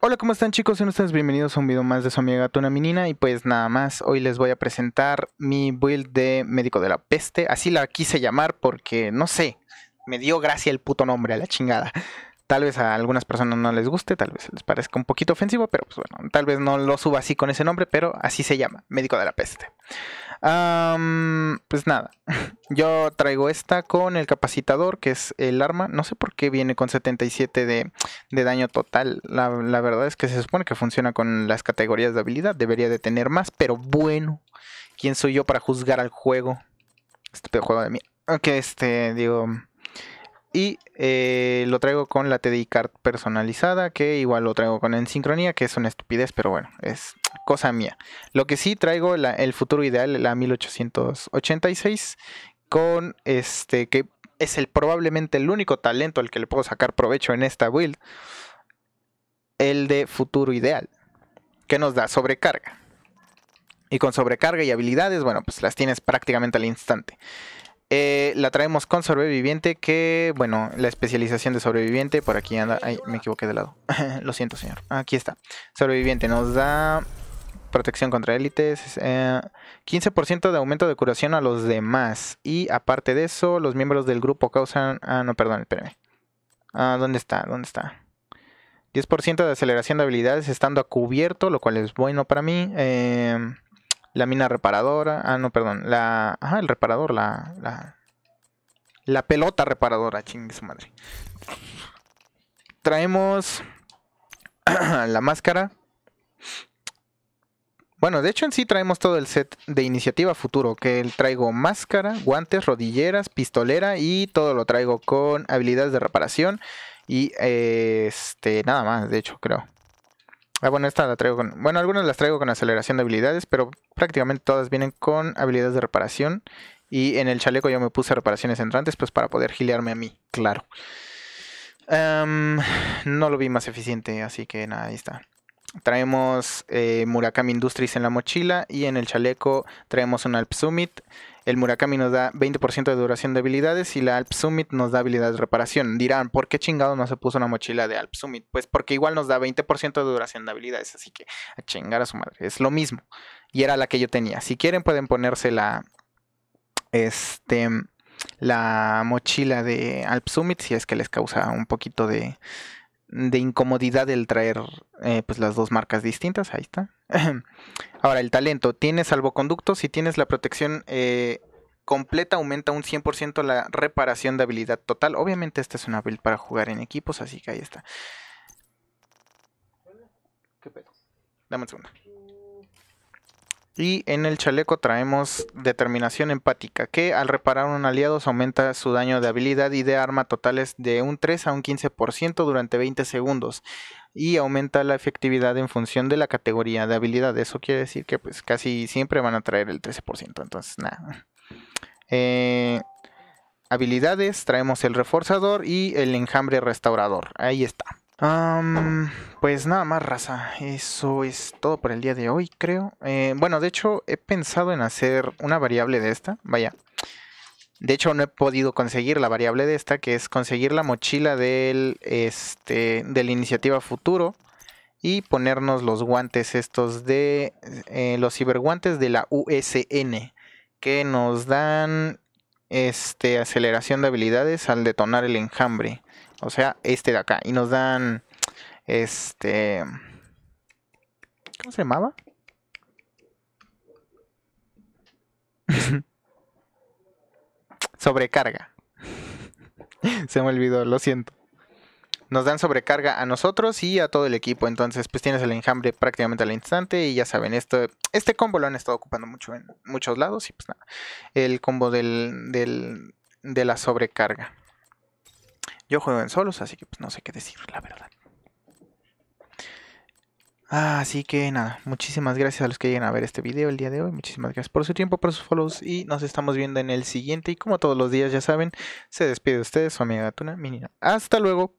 Hola, ¿cómo están chicos? Sean ustedes bienvenidos a un video más de su amiga una Minina y pues nada más, hoy les voy a presentar mi build de médico de la peste, así la quise llamar porque no sé, me dio gracia el puto nombre a la chingada. Tal vez a algunas personas no les guste, tal vez les parezca un poquito ofensivo, pero pues bueno, tal vez no lo suba así con ese nombre, pero así se llama, médico de la peste. pues nada, yo traigo esta con el capacitador, que es el arma. No sé por qué viene con 77 de, daño total. La, verdad es que se supone que funciona con las categorías de habilidad. Debería de tener más, pero bueno, ¿quién soy yo para juzgar al juego? Este juego de mí. aunque okay, este, digo, y eh, lo traigo con la TDI card personalizada, que igual lo traigo con en sincronía, que es una estupidez, pero bueno, es cosa mía. Lo que sí traigo el futuro ideal, la 1886, con este que es el probablemente el único talento al que le puedo sacar provecho en esta build, el de futuro ideal, que nos da sobrecarga. Y con sobrecarga y habilidades, bueno, pues las tienes prácticamente al instante. Eh, la traemos con sobreviviente que, bueno, la especialización de sobreviviente, por aquí anda, me equivoqué de lado, lo siento señor, aquí está, sobreviviente nos da protección contra élites, 15% eh, de aumento de curación a los demás y aparte de eso, los miembros del grupo causan, ah, no, perdón, espérame, ah, ¿dónde está? ¿Dónde está? 10% de aceleración de habilidades estando a cubierto, lo cual es bueno para mí. Eh, la mina reparadora. Ah, no, perdón. La. Ajá, el reparador, la. La, pelota reparadora, chingue su madre. Traemos. la máscara. Bueno, de hecho en sí traemos todo el set de iniciativa futuro, que traigo máscara, guantes, rodilleras, pistolera y todo lo traigo con habilidades de reparación y este nada más, de hecho creo. Ah, bueno, esta la traigo con. Bueno, algunas las traigo con aceleración de habilidades, pero prácticamente todas vienen con habilidades de reparación. Y en el chaleco yo me puse reparaciones entrantes, pues para poder gilearme a mí, claro. Em, no lo vi más eficiente, así que nada, ahí está. Traemos eh, Murakami Industries en la mochila y en el chaleco traemos un Alp Summit. El Murakami nos da 20% de duración de habilidades y la Alp Summit nos da habilidad de reparación. Dirán, ¿por qué chingado no se puso una mochila de Alp Summit? Pues porque igual nos da 20% de duración de habilidades, así que a chingar a su madre. Es lo mismo. Y era la que yo tenía. Si quieren pueden ponerse la... Este la mochila de Alp Summit si es que les causa un poquito de, de incomodidad el traer eh, pues las dos marcas distintas, ahí está. Ahora, el talento, Tiene salvoconducto, si tienes la protección eh, completa, aumenta un 100% la reparación de habilidad total. Obviamente esta es una build para jugar en equipos, así que ahí está. ¿Qué pedo? Dame un segundo. Y en el chaleco traemos determinación empática, que al reparar un aliado aumenta su daño de habilidad y de arma totales de un 3 a un 15% durante 20 segundos. Y aumenta la efectividad en función de la categoría de habilidad. Eso quiere decir que pues casi siempre van a traer el 13%. Entonces, nada. Eh, habilidades, traemos el reforzador y el enjambre restaurador. Ahí está pues nada más, raza. Eso es todo por el día de hoy, creo. Eh, bueno, de hecho, he pensado en hacer una variable de esta. Vaya. De hecho, no he podido conseguir la variable de esta, que es conseguir la mochila del, este, de la iniciativa futuro y ponernos los guantes estos de eh, los ciberguantes de la USN, que nos dan este, aceleración de habilidades al detonar el enjambre o sea, este de acá, y nos dan este... ¿Cómo se llamaba? sobrecarga. se me olvidó, lo siento. Nos dan sobrecarga a nosotros y a todo el equipo. Entonces, pues tienes el enjambre prácticamente al instante. Y ya saben, esto, este combo lo han estado ocupando mucho en muchos lados. Y pues nada, el combo del, del, de la sobrecarga. Yo juego en solos, así que pues no sé qué decir, la verdad. Así que nada, muchísimas gracias a los que lleguen a ver este video el día de hoy. Muchísimas gracias por su tiempo, por sus follows y nos estamos viendo en el siguiente. Y como todos los días ya saben, se despide de ustedes, su amiga Tuna Minina. Hasta luego.